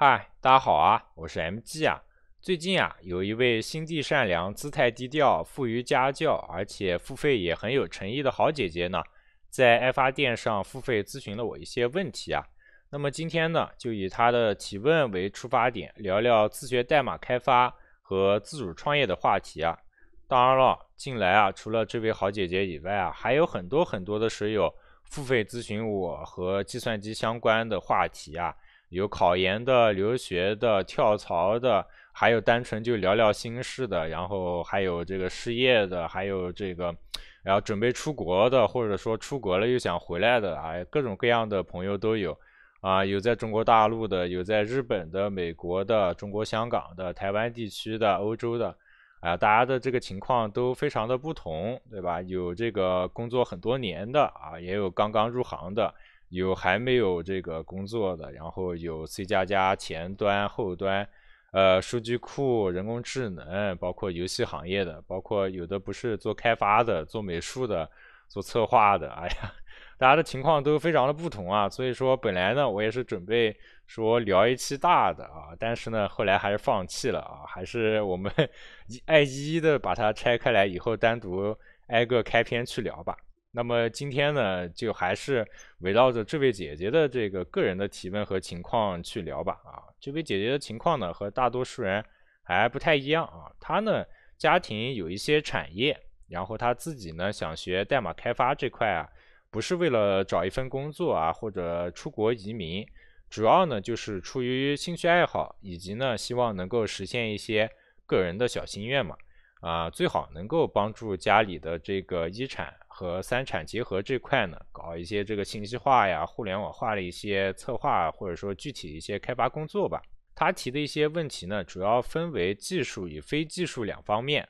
嗨，大家好啊，我是 MG 啊。最近啊，有一位心地善良、姿态低调、富于家教，而且付费也很有诚意的好姐姐呢，在爱发电上付费咨询了我一些问题啊。那么今天呢，就以她的提问为出发点，聊聊自学代码开发和自主创业的话题啊。当然了，近来啊，除了这位好姐姐以外啊，还有很多很多的水友付费咨询我和计算机相关的话题啊。有考研的、留学的、跳槽的，还有单纯就聊聊心事的，然后还有这个失业的，还有这个，然后准备出国的，或者说出国了又想回来的，哎，各种各样的朋友都有，啊，有在中国大陆的，有在日本的、美国的、中国香港的、台湾地区的、欧洲的，啊，大家的这个情况都非常的不同，对吧？有这个工作很多年的，啊，也有刚刚入行的。有还没有这个工作的，然后有 C 加加前端、后端，呃，数据库、人工智能，包括游戏行业的，包括有的不是做开发的，做美术的，做策划的，哎呀，大家的情况都非常的不同啊。所以说，本来呢，我也是准备说聊一期大的啊，但是呢，后来还是放弃了啊，还是我们 一挨一一的把它拆开来，以后单独挨个开篇去聊吧。那么今天呢，就还是围绕着这位姐姐的这个个人的提问和情况去聊吧。啊，这位姐姐的情况呢，和大多数人还不太一样啊。她呢，家庭有一些产业，然后她自己呢想学代码开发这块啊，不是为了找一份工作啊，或者出国移民，主要呢就是出于兴趣爱好，以及呢希望能够实现一些个人的小心愿嘛。啊，最好能够帮助家里的这个遗产。和三产结合这块呢，搞一些这个信息化呀、互联网化的一些策划，或者说具体一些开发工作吧。他提的一些问题呢，主要分为技术与非技术两方面。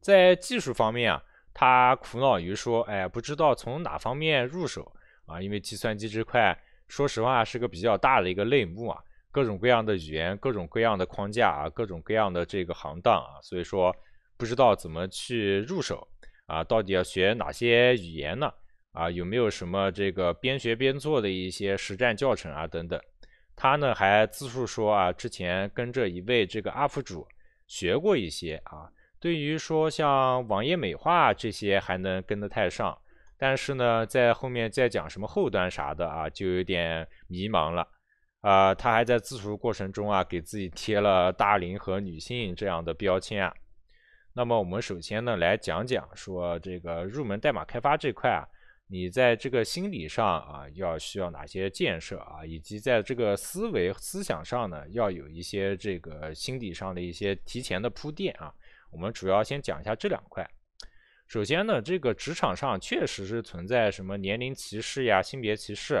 在技术方面啊，他苦恼于说：“哎，不知道从哪方面入手啊？因为计算机这块，说实话是个比较大的一个类目啊，各种各样的语言，各种各样的框架啊，各种各样的这个行当啊，所以说不知道怎么去入手。”啊，到底要学哪些语言呢？啊，有没有什么这个边学边做的一些实战教程啊？等等，他呢还自述说啊，之前跟着一位这个 UP 主学过一些啊，对于说像网页美化这些还能跟得上，但是呢在后面再讲什么后端啥的啊，就有点迷茫了啊。他还在自述过程中啊，给自己贴了大龄和女性这样的标签啊。那么我们首先呢来讲讲说这个入门代码开发这块啊，你在这个心理上啊要需要哪些建设啊，以及在这个思维思想上呢要有一些这个心理上的一些提前的铺垫啊。我们主要先讲一下这两块。首先呢，这个职场上确实是存在什么年龄歧视呀、性别歧视，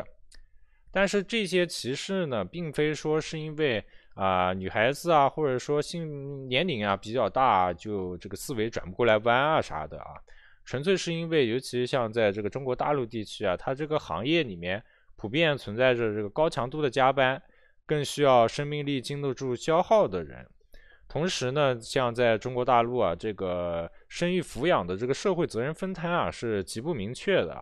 但是这些歧视呢，并非说是因为。啊，女孩子啊，或者说性年龄啊比较大，就这个思维转不过来弯啊啥的啊，纯粹是因为，尤其像在这个中国大陆地区啊，它这个行业里面普遍存在着这个高强度的加班，更需要生命力经得住消耗的人。同时呢，像在中国大陆啊，这个生育抚养的这个社会责任分摊啊，是极不明确的。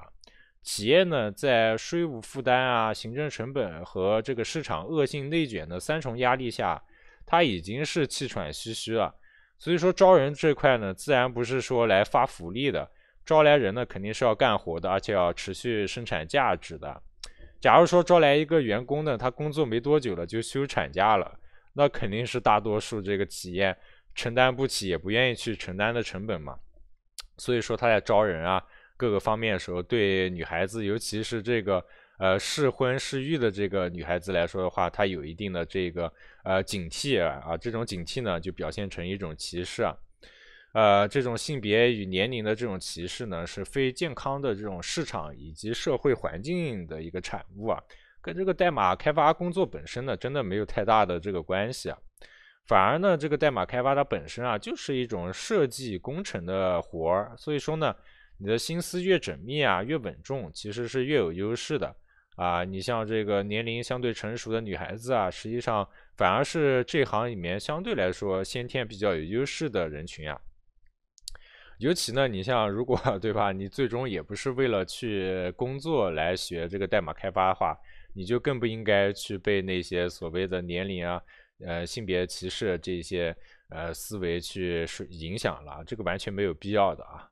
企业呢，在税务负担啊、行政成本和这个市场恶性内卷的三重压力下，它已经是气喘吁吁了。所以说招人这块呢，自然不是说来发福利的。招来人呢，肯定是要干活的，而且要持续生产价值的。假如说招来一个员工呢，他工作没多久了就休产假了，那肯定是大多数这个企业承担不起，也不愿意去承担的成本嘛。所以说他在招人啊。各个方面的时候，对女孩子，尤其是这个呃适婚适育的这个女孩子来说的话，她有一定的这个呃警惕啊，这种警惕呢就表现成一种歧视，啊。呃，这种性别与年龄的这种歧视呢是非健康的这种市场以及社会环境的一个产物啊，跟这个代码开发工作本身呢真的没有太大的这个关系啊，反而呢这个代码开发它本身啊就是一种设计工程的活儿，所以说呢。你的心思越缜密啊，越稳重，其实是越有优势的啊。你像这个年龄相对成熟的女孩子啊，实际上反而是这行里面相对来说先天比较有优势的人群啊。尤其呢，你像如果对吧，你最终也不是为了去工作来学这个代码开发的话，你就更不应该去被那些所谓的年龄啊、呃性别歧视这些呃思维去影响了，这个完全没有必要的啊。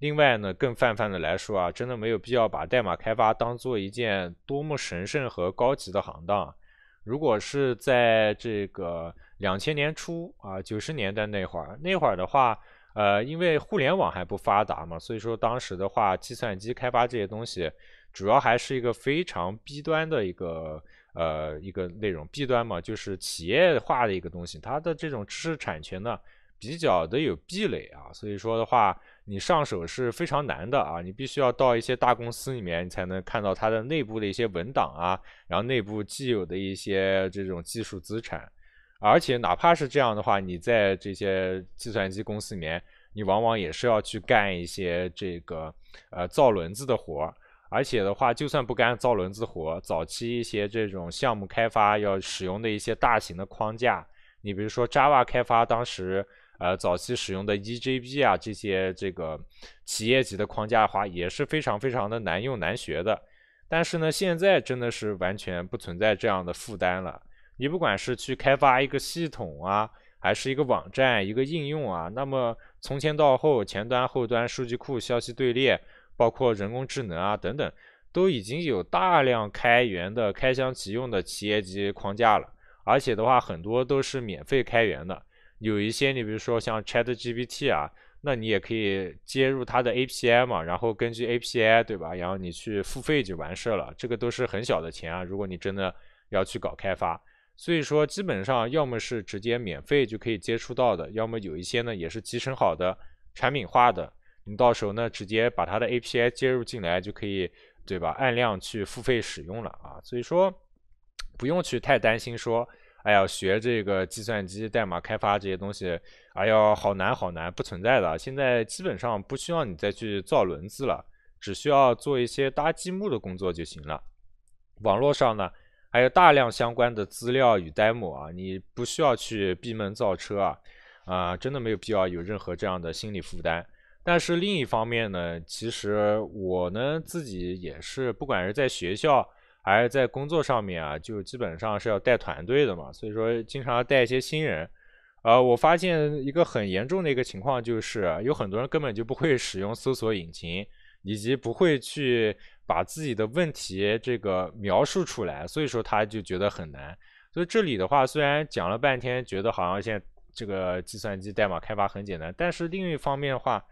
另外呢，更泛泛的来说啊，真的没有必要把代码开发当做一件多么神圣和高级的行当。如果是在这个两千年初啊，九十年代那会儿，那会儿的话，呃，因为互联网还不发达嘛，所以说当时的话，计算机开发这些东西，主要还是一个非常 B 端的一个呃一个内容。B 端嘛，就是企业化的一个东西，它的这种知识产权呢，比较的有壁垒啊，所以说的话。你上手是非常难的啊，你必须要到一些大公司里面才能看到它的内部的一些文档啊，然后内部既有的一些这种技术资产，而且哪怕是这样的话，你在这些计算机公司里面，你往往也是要去干一些这个呃造轮子的活，而且的话，就算不干造轮子活，早期一些这种项目开发要使用的一些大型的框架，你比如说 Java 开发当时。呃，早期使用的 EJB 啊，这些这个企业级的框架的话，也是非常非常的难用难学的。但是呢，现在真的是完全不存在这样的负担了。你不管是去开发一个系统啊，还是一个网站、一个应用啊，那么从前到后，前端、后端、数据库、消息队列，包括人工智能啊等等，都已经有大量开源的开箱即用的企业级框架了。而且的话，很多都是免费开源的。有一些，你比如说像 ChatGPT 啊，那你也可以接入它的 API 嘛，然后根据 API 对吧，然后你去付费就完事了，这个都是很小的钱啊。如果你真的要去搞开发，所以说基本上要么是直接免费就可以接触到的，要么有一些呢也是集成好的产品化的，你到时候呢直接把它的 API 接入进来就可以，对吧？按量去付费使用了啊，所以说不用去太担心说。哎呀，学这个计算机代码开发这些东西，哎呀，好难好难，不存在的。现在基本上不需要你再去造轮子了，只需要做一些搭积木的工作就行了。网络上呢，还有大量相关的资料与 demo 啊，你不需要去闭门造车啊，啊，真的没有必要有任何这样的心理负担。但是另一方面呢，其实我呢自己也是，不管是在学校。而在工作上面啊，就基本上是要带团队的嘛，所以说经常要带一些新人。呃，我发现一个很严重的一个情况就是，有很多人根本就不会使用搜索引擎，以及不会去把自己的问题这个描述出来，所以说他就觉得很难。所以这里的话，虽然讲了半天，觉得好像现在这个计算机代码开发很简单，但是另一方面的话，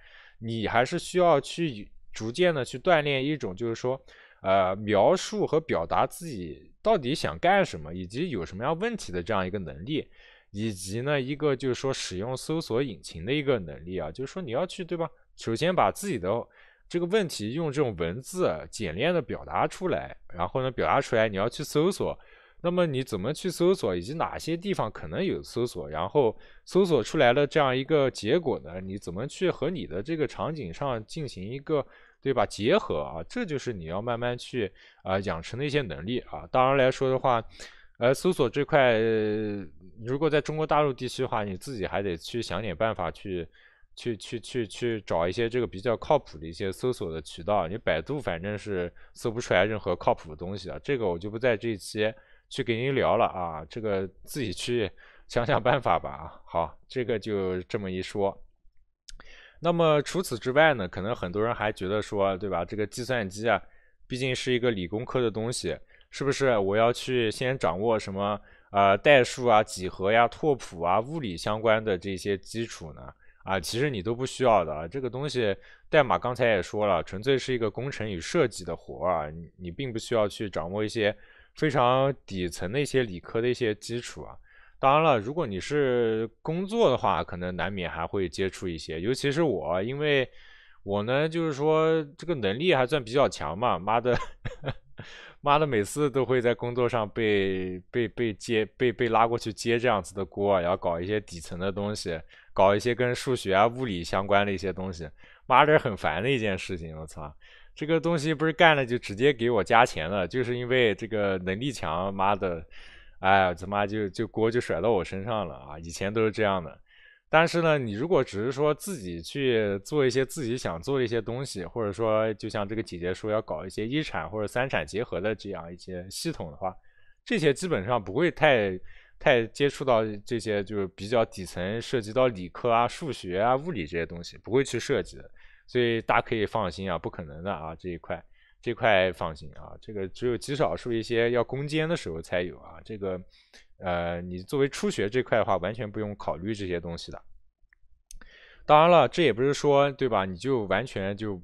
你还是需要去逐渐的去锻炼一种，就是说。呃，描述和表达自己到底想干什么，以及有什么样问题的这样一个能力，以及呢，一个就是说使用搜索引擎的一个能力啊，就是说你要去对吧？首先把自己的这个问题用这种文字简练的表达出来，然后呢，表达出来你要去搜索，那么你怎么去搜索，以及哪些地方可能有搜索，然后搜索出来的这样一个结果呢？你怎么去和你的这个场景上进行一个。对吧？结合啊，这就是你要慢慢去啊养成的一些能力啊。当然来说的话，呃，搜索这块，如果在中国大陆地区的话，你自己还得去想点办法，去去去去去找一些这个比较靠谱的一些搜索的渠道。你百度反正是搜不出来任何靠谱的东西啊。这个我就不在这一期去给您聊了啊，这个自己去想想办法吧啊。好，这个就这么一说。那么除此之外呢？可能很多人还觉得说，对吧？这个计算机啊，毕竟是一个理工科的东西，是不是？我要去先掌握什么？呃，代数啊、几何呀、拓扑啊、物理相关的这些基础呢？啊，其实你都不需要的。这个东西，代码刚才也说了，纯粹是一个工程与设计的活儿，你你并不需要去掌握一些非常底层的一些理科的一些基础啊。当然了，如果你是工作的话，可能难免还会接触一些。尤其是我，因为我呢，就是说这个能力还算比较强嘛。妈的，妈的，每次都会在工作上被被被接被被拉过去接这样子的锅，然后搞一些底层的东西，搞一些跟数学啊、物理相关的一些东西。妈的，很烦的一件事情。我操，这个东西不是干了就直接给我加钱了，就是因为这个能力强，妈的。哎，他妈就就锅就甩到我身上了啊！以前都是这样的，但是呢，你如果只是说自己去做一些自己想做的一些东西，或者说就像这个姐姐说要搞一些一产或者三产结合的这样一些系统的话，这些基本上不会太太接触到这些，就是比较底层涉及到理科啊、数学啊、物理这些东西，不会去涉及的，所以大家可以放心啊，不可能的啊这一块。这块放心啊，这个只有极少数一些要攻坚的时候才有啊。这个，呃，你作为初学这块的话，完全不用考虑这些东西的。当然了，这也不是说，对吧？你就完全就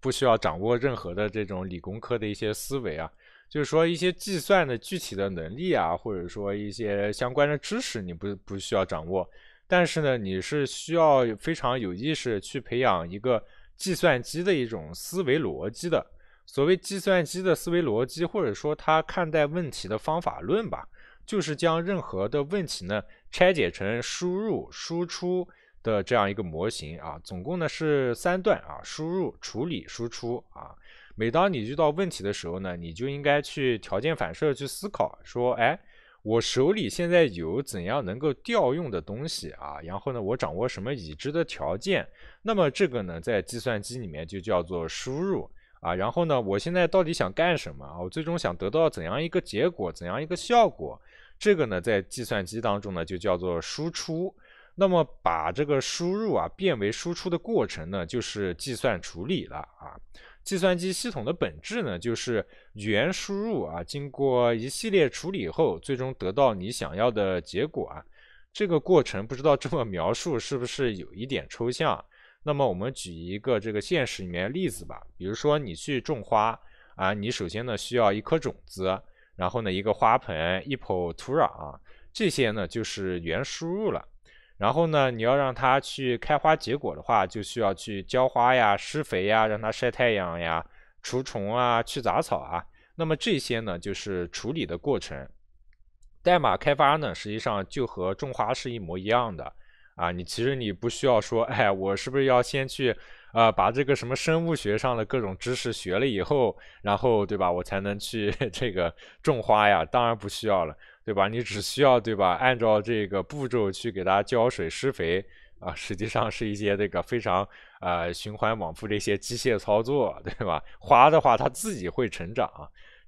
不需要掌握任何的这种理工科的一些思维啊，就是说一些计算的具体的能力啊，或者说一些相关的知识，你不不需要掌握。但是呢，你是需要非常有意识去培养一个计算机的一种思维逻辑的。所谓计算机的思维逻辑，或者说它看待问题的方法论吧，就是将任何的问题呢拆解成输入输出的这样一个模型啊，总共呢是三段啊，输入、处理、输出啊。每当你遇到问题的时候呢，你就应该去条件反射去思考，说，哎，我手里现在有怎样能够调用的东西啊，然后呢，我掌握什么已知的条件，那么这个呢，在计算机里面就叫做输入。啊，然后呢，我现在到底想干什么啊？我最终想得到怎样一个结果，怎样一个效果？这个呢，在计算机当中呢，就叫做输出。那么把这个输入啊变为输出的过程呢，就是计算处理了啊。计算机系统的本质呢，就是原输入啊，经过一系列处理后，最终得到你想要的结果啊。这个过程不知道这么描述是不是有一点抽象？那么我们举一个这个现实里面例子吧，比如说你去种花啊，你首先呢需要一颗种子，然后呢一个花盆、一捧土壤，这些呢就是原输入了。然后呢你要让它去开花结果的话，就需要去浇花呀、施肥呀、让它晒太阳呀、除虫啊、去杂草啊。那么这些呢就是处理的过程。代码开发呢，实际上就和种花是一模一样的。啊，你其实你不需要说，哎，我是不是要先去，呃，把这个什么生物学上的各种知识学了以后，然后对吧，我才能去 这个种花呀？当然不需要了，对吧？你只需要对吧，按照这个步骤去给它浇水、施肥啊，实际上是一些这个非常呃循环往复的一些机械操作，对吧？花的话，它自己会成长，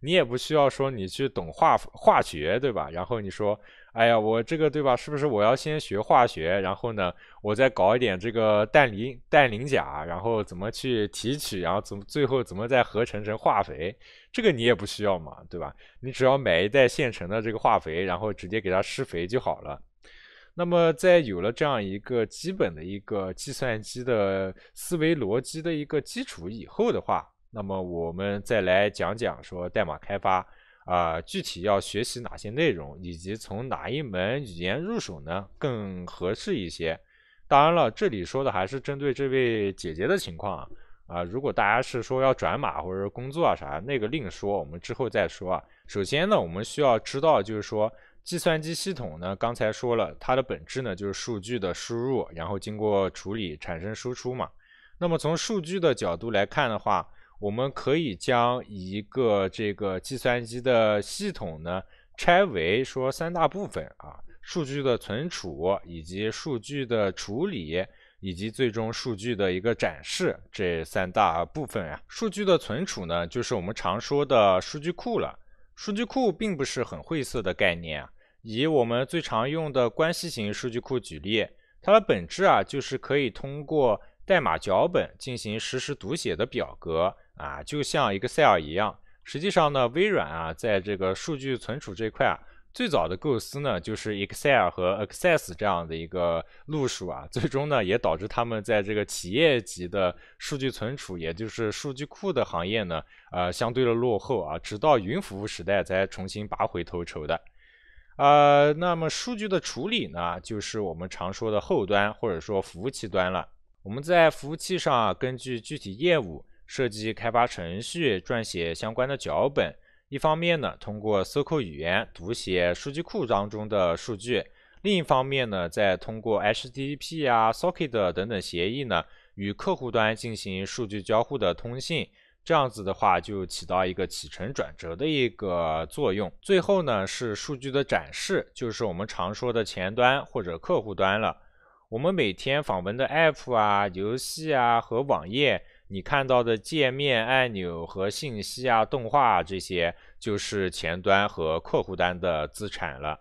你也不需要说你去懂化化学，对吧？然后你说。哎呀，我这个对吧？是不是我要先学化学，然后呢，我再搞一点这个氮磷氮磷钾，然后怎么去提取，然后怎么最后怎么再合成成化肥？这个你也不需要嘛，对吧？你只要买一袋现成的这个化肥，然后直接给它施肥就好了。那么在有了这样一个基本的一个计算机的思维逻辑的一个基础以后的话，那么我们再来讲讲说代码开发。啊，具体要学习哪些内容，以及从哪一门语言入手呢？更合适一些。当然了，这里说的还是针对这位姐姐的情况啊。啊，如果大家是说要转码或者工作啊啥，那个另说，我们之后再说啊。首先呢，我们需要知道，就是说计算机系统呢，刚才说了，它的本质呢就是数据的输入，然后经过处理产生输出嘛。那么从数据的角度来看的话。我们可以将一个这个计算机的系统呢拆为说三大部分啊，数据的存储以及数据的处理以及最终数据的一个展示这三大部分啊。数据的存储呢，就是我们常说的数据库了。数据库并不是很晦涩的概念，以我们最常用的关系型数据库举例，它的本质啊就是可以通过代码脚本进行实时读写的表格。啊，就像 Excel 一样，实际上呢，微软啊，在这个数据存储这块啊，最早的构思呢，就是 Excel 和 Access 这样的一个路数啊，最终呢，也导致他们在这个企业级的数据存储，也就是数据库的行业呢，呃，相对的落后啊，直到云服务时代才重新拔回头筹的。呃，那么数据的处理呢，就是我们常说的后端或者说服务器端了。我们在服务器上啊，根据具体业务。设计开发程序，撰写相关的脚本。一方面呢，通过 SQL 语言读写数据库当中的数据；另一方面呢，再通过 HTTP 啊、Socket 等等协议呢，与客户端进行数据交互的通信。这样子的话，就起到一个启承转折的一个作用。最后呢，是数据的展示，就是我们常说的前端或者客户端了。我们每天访问的 App 啊、游戏啊和网页。你看到的界面按钮和信息啊、动画这些，就是前端和客户端的资产了。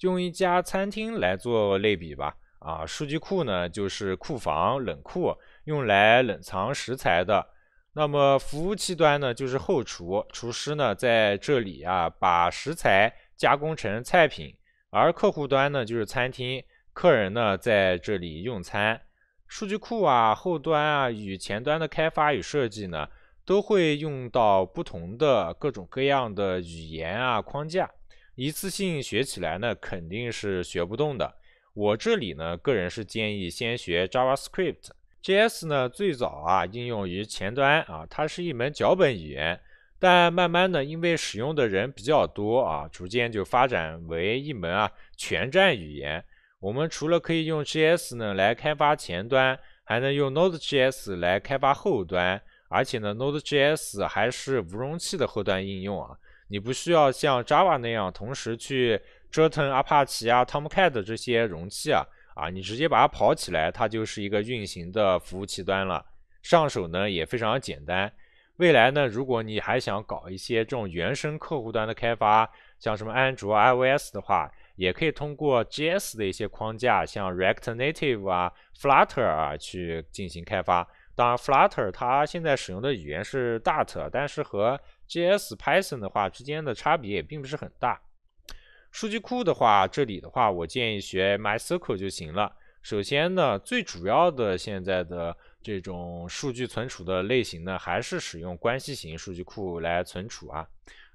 用一家餐厅来做类比吧，啊，数据库呢就是库房、冷库，用来冷藏食材的。那么服务器端呢就是后厨，厨师呢在这里啊把食材加工成菜品，而客户端呢就是餐厅，客人呢在这里用餐。数据库啊、后端啊与前端的开发与设计呢，都会用到不同的各种各样的语言啊、框架。一次性学起来呢，肯定是学不动的。我这里呢，个人是建议先学 JavaScript。JS 呢，最早啊应用于前端啊，它是一门脚本语言，但慢慢的因为使用的人比较多啊，逐渐就发展为一门啊全站语言。我们除了可以用 JS 呢来开发前端，还能用 Node.js 来开发后端，而且呢，Node.js 还是无容器的后端应用啊，你不需要像 Java 那样同时去折腾 Apache 啊、Tomcat 这些容器啊，啊，你直接把它跑起来，它就是一个运行的服务器端了。上手呢也非常简单。未来呢，如果你还想搞一些这种原生客户端的开发，像什么安卓、iOS 的话。也可以通过 JS 的一些框架，像 React Native 啊、Flutter 啊去进行开发。当然，Flutter 它现在使用的语言是 Dart，但是和 JS、Python 的话之间的差别也并不是很大。数据库的话，这里的话我建议学 MySQL 就行了。首先呢，最主要的现在的这种数据存储的类型呢，还是使用关系型数据库来存储啊。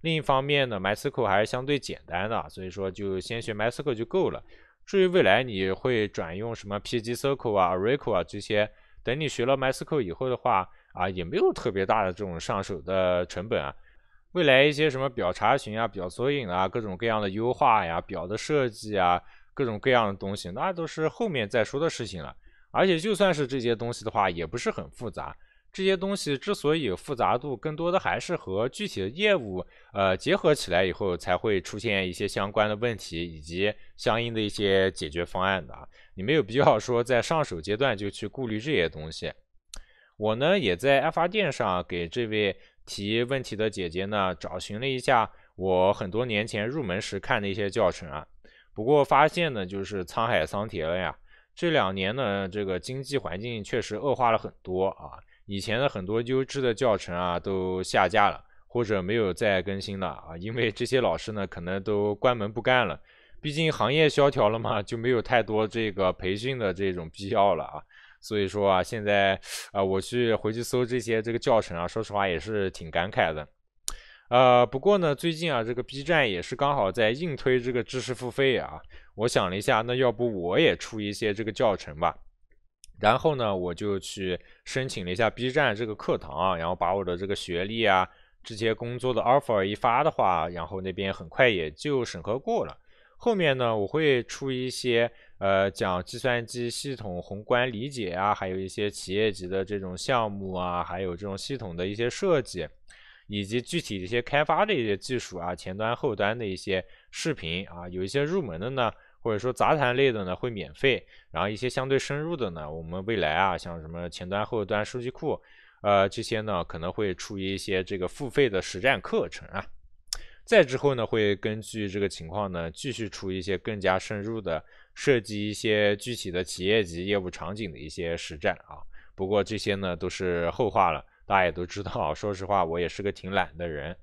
另一方面呢，MySQL 还是相对简单的，所以说就先学 MySQL 就够了。至于未来你会转用什么 PGSQL 啊、Oracle 啊这些，等你学了 MySQL 以后的话，啊也没有特别大的这种上手的成本啊。未来一些什么表查询啊、表索引啊、各种各样的优化呀、表的设计啊、各种各样的东西，那都是后面再说的事情了。而且就算是这些东西的话，也不是很复杂。这些东西之所以有复杂度，更多的还是和具体的业务，呃，结合起来以后才会出现一些相关的问题以及相应的一些解决方案的啊。你没有必要说在上手阶段就去顾虑这些东西。我呢，也在案发店上给这位提问题的姐姐呢找寻了一下我很多年前入门时看的一些教程啊，不过发现呢，就是沧海桑田了呀。这两年呢，这个经济环境确实恶化了很多啊。以前的很多优质的教程啊，都下架了，或者没有再更新了啊，因为这些老师呢，可能都关门不干了，毕竟行业萧条了嘛，就没有太多这个培训的这种必要了啊。所以说啊，现在啊，我去回去搜这些这个教程啊，说实话也是挺感慨的。呃，不过呢，最近啊，这个 B 站也是刚好在硬推这个知识付费啊，我想了一下，那要不我也出一些这个教程吧。然后呢，我就去申请了一下 B 站这个课堂啊，然后把我的这个学历啊、这些工作的 offer 一发的话，然后那边很快也就审核过了。后面呢，我会出一些呃讲计算机系统宏观理解啊，还有一些企业级的这种项目啊，还有这种系统的一些设计，以及具体的一些开发的一些技术啊，前端后端的一些视频啊，有一些入门的呢。或者说杂谈类的呢会免费，然后一些相对深入的呢，我们未来啊，像什么前端、后端、数据库，呃，这些呢可能会出一些这个付费的实战课程啊。再之后呢，会根据这个情况呢，继续出一些更加深入的，涉及一些具体的企业级业务场景的一些实战啊。不过这些呢都是后话了，大家也都知道。说实话，我也是个挺懒的人。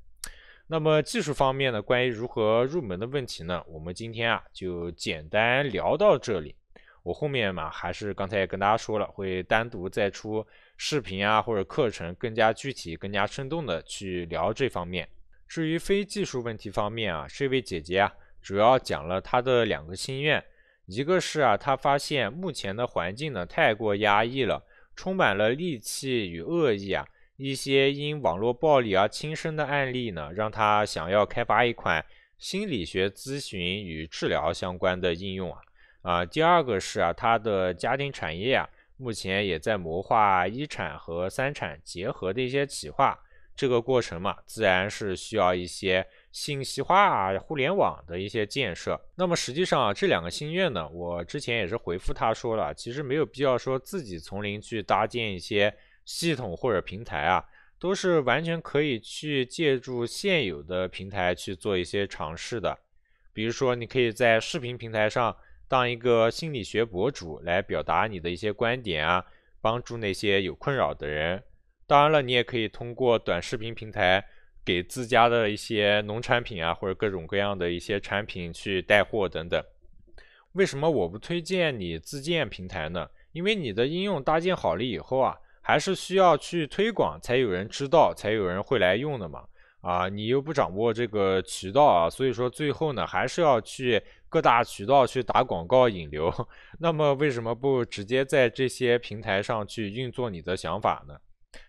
那么技术方面呢，关于如何入门的问题呢，我们今天啊就简单聊到这里。我后面嘛还是刚才也跟大家说了，会单独再出视频啊或者课程，更加具体、更加生动的去聊这方面。至于非技术问题方面啊，这位姐姐啊，主要讲了她的两个心愿，一个是啊，她发现目前的环境呢太过压抑了，充满了戾气与恶意啊。一些因网络暴力而轻生的案例呢，让他想要开发一款心理学咨询与治疗相关的应用啊啊。第二个是啊，他的家庭产业啊，目前也在谋划一产和三产结合的一些企划。这个过程嘛，自然是需要一些信息化啊、互联网的一些建设。那么实际上这两个心愿呢，我之前也是回复他说了，其实没有必要说自己从零去搭建一些。系统或者平台啊，都是完全可以去借助现有的平台去做一些尝试的。比如说，你可以在视频平台上当一个心理学博主来表达你的一些观点啊，帮助那些有困扰的人。当然了，你也可以通过短视频平台给自家的一些农产品啊，或者各种各样的一些产品去带货等等。为什么我不推荐你自建平台呢？因为你的应用搭建好了以后啊。还是需要去推广，才有人知道，才有人会来用的嘛。啊，你又不掌握这个渠道啊，所以说最后呢，还是要去各大渠道去打广告引流。那么为什么不直接在这些平台上去运作你的想法呢？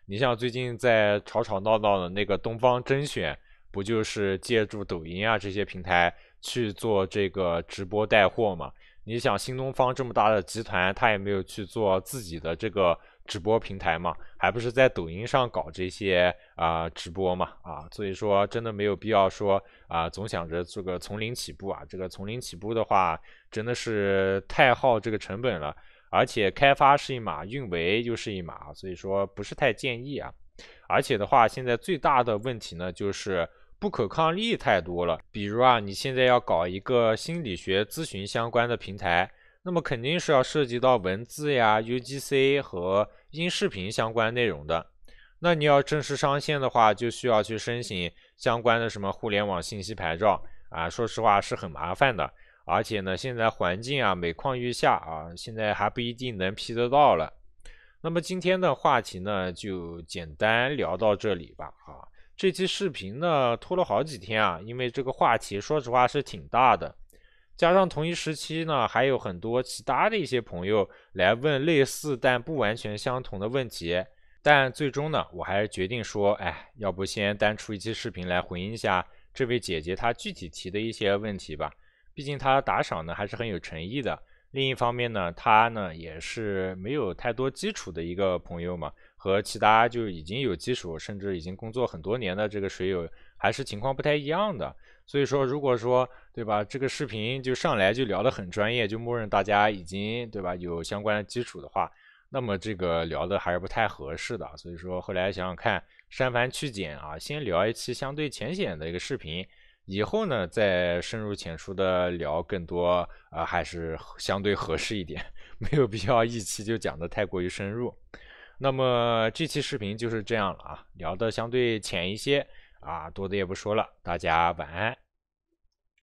你像最近在吵吵闹闹的那个东方甄选，不就是借助抖音啊这些平台去做这个直播带货嘛？你想新东方这么大的集团，他也没有去做自己的这个。直播平台嘛，还不是在抖音上搞这些啊直播嘛啊，所以说真的没有必要说啊，总想着这个从零起步啊，这个从零起步的话真的是太耗这个成本了，而且开发是一码，运维又是一码，所以说不是太建议啊。而且的话，现在最大的问题呢，就是不可抗力太多了，比如啊，你现在要搞一个心理学咨询相关的平台。那么肯定是要涉及到文字呀、UGC 和音视频相关内容的。那你要正式上线的话，就需要去申请相关的什么互联网信息牌照啊。说实话是很麻烦的，而且呢，现在环境啊每况愈下啊，现在还不一定能批得到了。那么今天的话题呢，就简单聊到这里吧。啊，这期视频呢拖了好几天啊，因为这个话题说实话是挺大的。加上同一时期呢，还有很多其他的一些朋友来问类似但不完全相同的问题，但最终呢，我还是决定说，哎，要不先单出一期视频来回应一下这位姐姐她具体提的一些问题吧，毕竟她打赏呢还是很有诚意的。另一方面呢，她呢也是没有太多基础的一个朋友嘛，和其他就已经有基础甚至已经工作很多年的这个水友还是情况不太一样的。所以说，如果说，对吧，这个视频就上来就聊得很专业，就默认大家已经，对吧，有相关基础的话，那么这个聊的还是不太合适的。所以说，后来想想看，删繁去简啊，先聊一期相对浅显的一个视频，以后呢再深入浅出的聊更多，呃，还是相对合适一点，没有必要一期就讲的太过于深入。那么这期视频就是这样了啊，聊的相对浅一些。啊，多的也不说了，大家晚安。